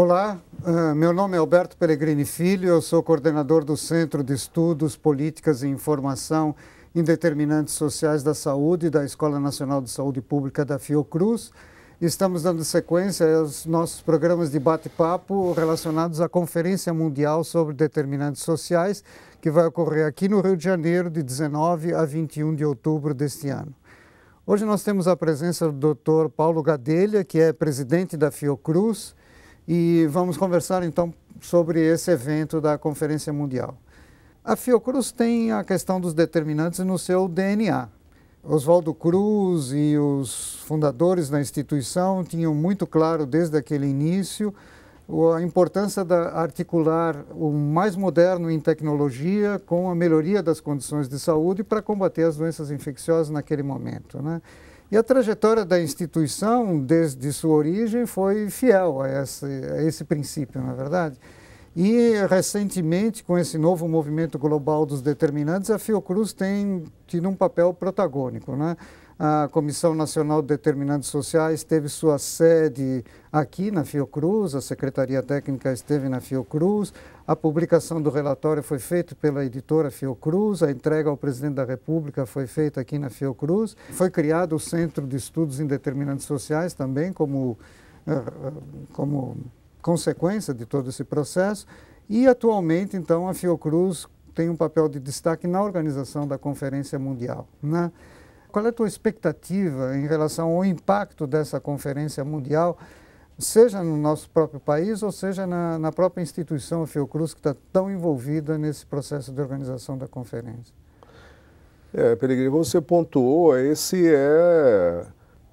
Olá, ah, meu nome é Alberto Pellegrini Filho, eu sou coordenador do Centro de Estudos, Políticas e Informação em Determinantes Sociais da Saúde da Escola Nacional de Saúde Pública da Fiocruz. Estamos dando sequência aos nossos programas de bate-papo relacionados à Conferência Mundial sobre Determinantes Sociais, que vai ocorrer aqui no Rio de Janeiro de 19 a 21 de outubro deste ano. Hoje nós temos a presença do Dr. Paulo Gadelha, que é presidente da Fiocruz, e vamos conversar então sobre esse evento da Conferência Mundial. A Fiocruz tem a questão dos determinantes no seu DNA. Oswaldo Cruz e os fundadores da instituição tinham muito claro desde aquele início a importância de articular o mais moderno em tecnologia com a melhoria das condições de saúde para combater as doenças infecciosas naquele momento. Né? E a trajetória da instituição, desde sua origem, foi fiel a esse, a esse princípio, na é verdade. E, recentemente, com esse novo movimento global dos determinantes, a Fiocruz tem tido um papel protagônico. Né? A Comissão Nacional de Determinantes Sociais teve sua sede aqui na Fiocruz, a Secretaria Técnica esteve na Fiocruz, a publicação do relatório foi feita pela editora Fiocruz, a entrega ao presidente da República foi feita aqui na Fiocruz. Foi criado o Centro de Estudos em Determinantes Sociais também como, eh, eh, como consequência de todo esse processo. E atualmente, então, a Fiocruz tem um papel de destaque na organização da Conferência Mundial. Né? Qual é a tua expectativa em relação ao impacto dessa conferência mundial, seja no nosso próprio país ou seja na, na própria instituição Fiocruz, que está tão envolvida nesse processo de organização da conferência? É, Peregrino, você pontuou, esse é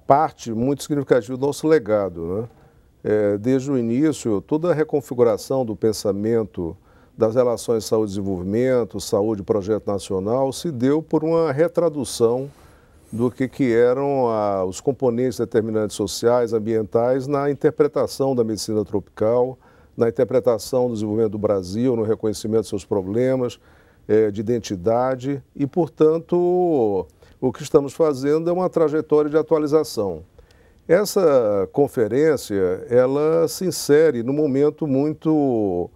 parte muito significativa do nosso legado. Né? É, desde o início, toda a reconfiguração do pensamento das relações saúde-desenvolvimento, saúde-projeto nacional, se deu por uma retradução do que, que eram a, os componentes determinantes sociais, ambientais, na interpretação da medicina tropical, na interpretação do desenvolvimento do Brasil, no reconhecimento dos seus problemas é, de identidade e, portanto, o que estamos fazendo é uma trajetória de atualização. Essa conferência, ela se insere num momento muito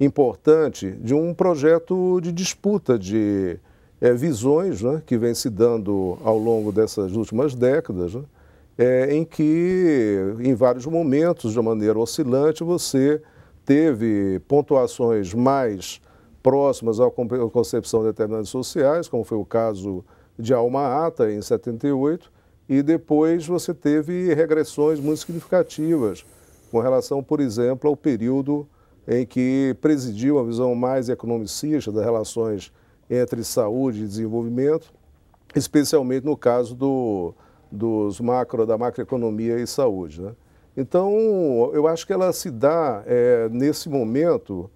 importante de um projeto de disputa de é, visões né, que vêm se dando ao longo dessas últimas décadas, né, é, em que, em vários momentos, de maneira oscilante, você teve pontuações mais próximas à concepção de determinantes sociais, como foi o caso de Alma Ata, em 78, e depois você teve regressões muito significativas com relação, por exemplo, ao período em que presidiu a visão mais economicista das relações entre saúde e desenvolvimento, especialmente no caso do, dos macro, da macroeconomia e saúde. Né? Então, eu acho que ela se dá é, nesse momento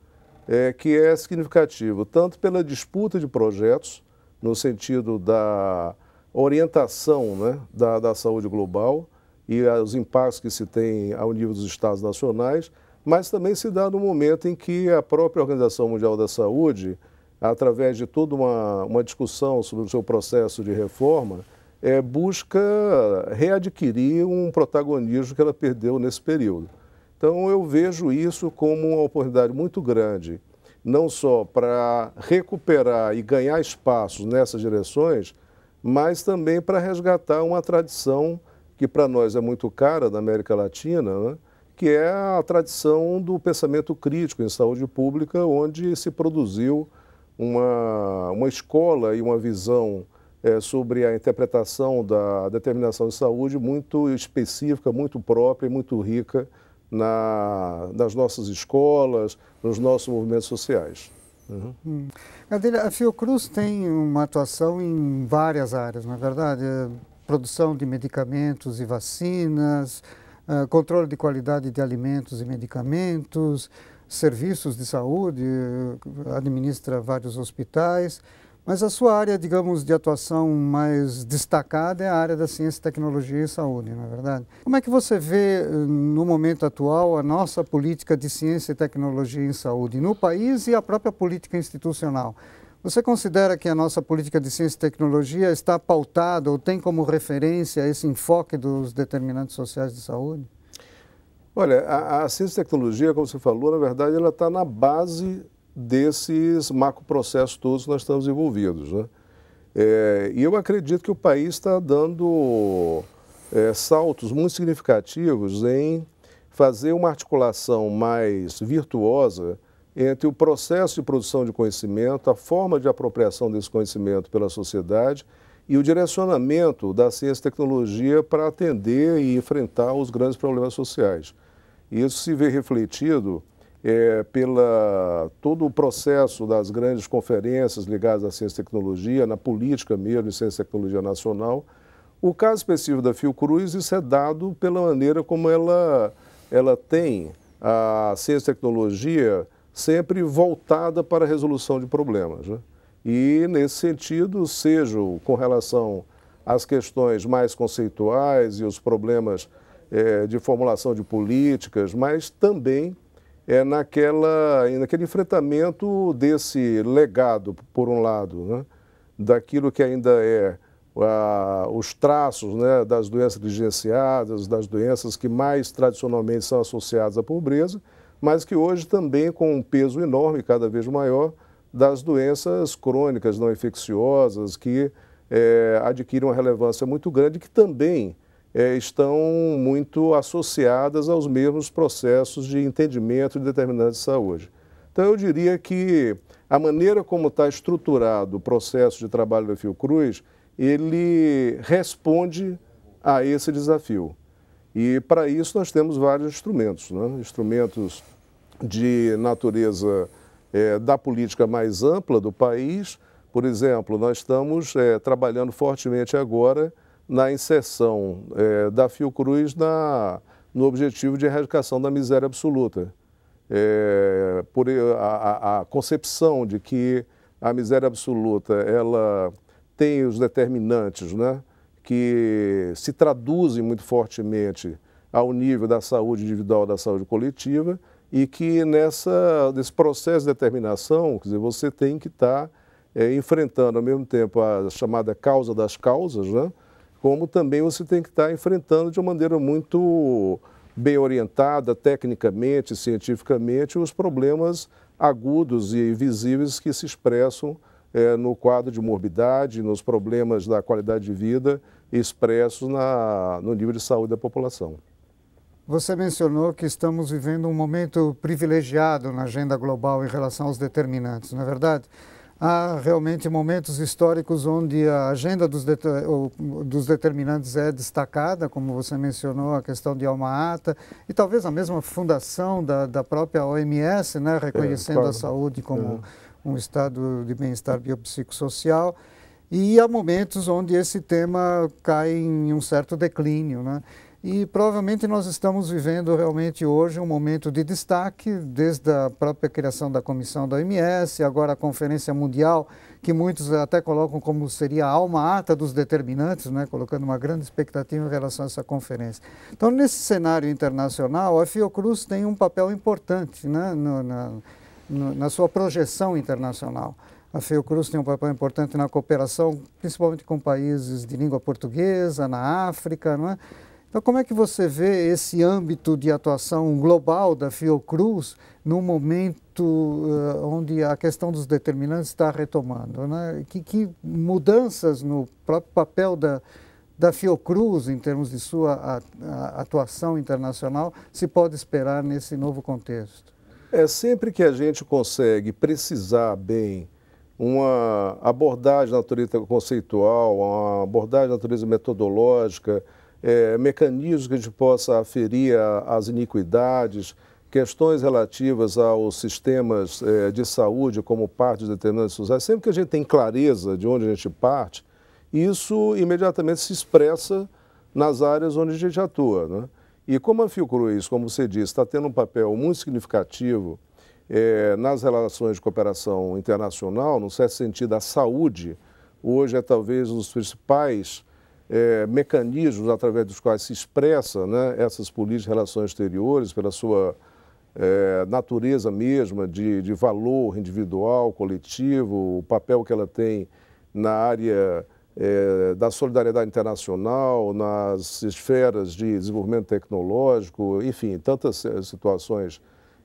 é, que é significativo, tanto pela disputa de projetos, no sentido da orientação né, da, da saúde global e os impactos que se tem ao nível dos estados nacionais, mas também se dá no momento em que a própria Organização Mundial da Saúde através de toda uma, uma discussão sobre o seu processo de reforma, é, busca readquirir um protagonismo que ela perdeu nesse período. Então, eu vejo isso como uma oportunidade muito grande, não só para recuperar e ganhar espaços nessas direções, mas também para resgatar uma tradição que para nós é muito cara da América Latina, né? que é a tradição do pensamento crítico em saúde pública, onde se produziu uma, uma escola e uma visão é, sobre a interpretação da determinação de saúde muito específica, muito própria e muito rica na, nas nossas escolas, nos nossos movimentos sociais. Uhum. Hum. A Fiocruz tem uma atuação em várias áreas, na é verdade, é, produção de medicamentos e vacinas, é, controle de qualidade de alimentos e medicamentos, serviços de saúde, administra vários hospitais, mas a sua área, digamos, de atuação mais destacada é a área da ciência, tecnologia e saúde, não é verdade? Como é que você vê, eh, no momento atual, a nossa política de ciência, tecnologia e saúde no país e a própria política institucional? Você considera que a nossa política de ciência e tecnologia está pautada ou tem como referência esse enfoque dos determinantes sociais de saúde? Olha, a, a ciência e tecnologia, como você falou, na verdade, ela está na base desses macroprocessos todos que nós estamos envolvidos. Né? É, e eu acredito que o país está dando é, saltos muito significativos em fazer uma articulação mais virtuosa entre o processo de produção de conhecimento, a forma de apropriação desse conhecimento pela sociedade e o direcionamento da ciência e tecnologia para atender e enfrentar os grandes problemas sociais. Isso se vê refletido é, pela todo o processo das grandes conferências ligadas à ciência e tecnologia, na política mesmo, de ciência e tecnologia nacional. O caso específico da Fiocruz, isso é dado pela maneira como ela, ela tem a ciência e tecnologia sempre voltada para a resolução de problemas. Né? E, nesse sentido, seja com relação às questões mais conceituais e os problemas é, de formulação de políticas, mas também é naquela, naquele enfrentamento desse legado, por um lado, né? daquilo que ainda é a, os traços né, das doenças negligenciadas, das doenças que mais tradicionalmente são associadas à pobreza, mas que hoje também com um peso enorme, cada vez maior, das doenças crônicas não infecciosas que é, adquirem uma relevância muito grande, que também é, estão muito associadas aos mesmos processos de entendimento de determinantes de saúde. Então, eu diria que a maneira como está estruturado o processo de trabalho da Fiocruz, ele responde a esse desafio. E para isso nós temos vários instrumentos, né? instrumentos de natureza é, da política mais ampla do país. Por exemplo, nós estamos é, trabalhando fortemente agora na inserção é, da Fiocruz na, no objetivo de erradicação da miséria absoluta. É, por a, a, concepção de que a miséria absoluta ela tem os determinantes, né, que se traduzem muito fortemente ao nível da saúde individual, da saúde coletiva, e que nessa, nesse processo de determinação, quer dizer, você tem que estar tá, é, enfrentando ao mesmo tempo a chamada causa das causas, né, como também você tem que estar enfrentando de uma maneira muito bem orientada, tecnicamente, cientificamente, os problemas agudos e visíveis que se expressam é, no quadro de morbidade, nos problemas da qualidade de vida expressos na, no nível de saúde da população. Você mencionou que estamos vivendo um momento privilegiado na agenda global em relação aos determinantes, não é verdade? há realmente momentos históricos onde a agenda dos, de, dos, determinantes é destacada, como você mencionou, a questão de Alma Ata, e talvez a mesma fundação da, da própria OMS, né, é, reconhecendo é, claro. a saúde como é. um estado de bem-estar biopsicossocial. E há momentos onde esse tema cai em um certo declínio. Né? E provavelmente nós estamos vivendo realmente hoje um momento de destaque, desde a própria criação da comissão da OMS, agora a Conferência Mundial, que muitos até colocam como seria a alma ata dos determinantes, né? colocando uma grande expectativa em relação a essa conferência. Então, nesse cenário internacional, a Fiocruz tem um papel importante né? No, na, no, na sua projeção internacional. A Fiocruz tem um papel importante na cooperação, principalmente com países de língua portuguesa, na África, não é? Então, como é que você vê esse âmbito de atuação global da Fiocruz num momento uh, onde a questão dos determinantes está retomando? Né? Que, que, mudanças no próprio papel da, da Fiocruz, em termos de sua a, a atuação internacional, se pode esperar nesse novo contexto? É sempre que a gente consegue precisar bem uma abordagem de natureza conceitual, uma abordagem de natureza metodológica, é, mecanismos que a gente possa aferir às as iniquidades, questões relativas aos sistemas é, de saúde como parte de determinantes sociais, sempre que a gente tem clareza de onde a gente parte, isso imediatamente se expressa nas áreas onde a gente atua. Né? E como a Fiocruz, como você disse, está tendo um papel muito significativo é, nas relações de cooperação internacional, no certo sentido, a saúde hoje é talvez um dos principais é, mecanismos através dos quais se expressa né, essas políticas de relações exteriores, pela sua é, natureza mesma de, de, valor individual, coletivo, o papel que ela tem na área é, da solidariedade internacional, nas esferas de desenvolvimento tecnológico, enfim, tantas é, situações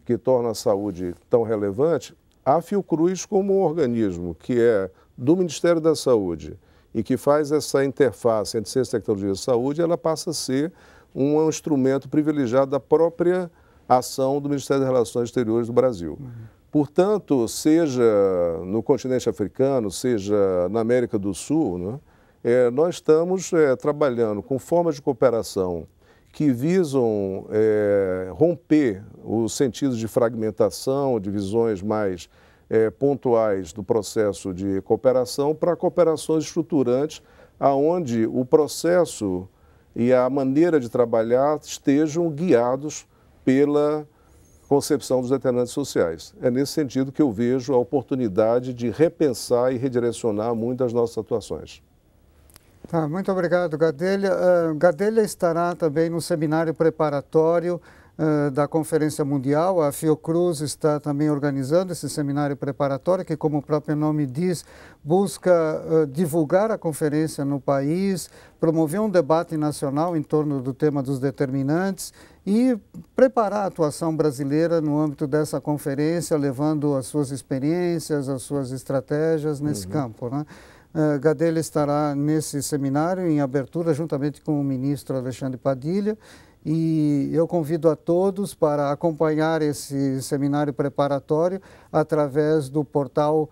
que tornam a saúde tão relevante, a Fiocruz como um organismo que é do Ministério da Saúde, e que faz essa interface entre ciência, tecnologia e saúde, ela passa a ser um instrumento privilegiado da própria ação do Ministério das Relações Exteriores do Brasil. Uhum. Portanto, seja no continente africano, seja na América do Sul, né, é, nós estamos é, trabalhando com formas de cooperação que visam é, romper os sentidos de fragmentação, de visões mais é, pontuais do processo de cooperação para cooperações estruturantes, aonde o processo e a maneira de trabalhar estejam guiados pela concepção dos determinantes sociais. É nesse sentido que eu vejo a oportunidade de repensar e redirecionar muitas nossas atuações. Tá, muito obrigado, Gadelha. Uh, Gadelha estará também no seminário preparatório eh, da Conferência Mundial. A Fiocruz está também organizando esse seminário preparatório, que, como o próprio nome diz, busca uh, divulgar a conferência no país, promover um debate nacional em torno do tema dos determinantes e preparar a atuação brasileira no âmbito dessa conferência, levando as suas experiências, as suas estratégias nesse uhum. campo. Né? Uh, Gadelha estará nesse seminário em abertura, juntamente com o ministro Alexandre Padilha. E eu convido a todos para acompanhar esse seminário preparatório através do portal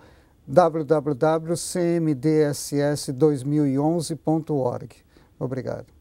www.cmdss2011.org. Obrigado.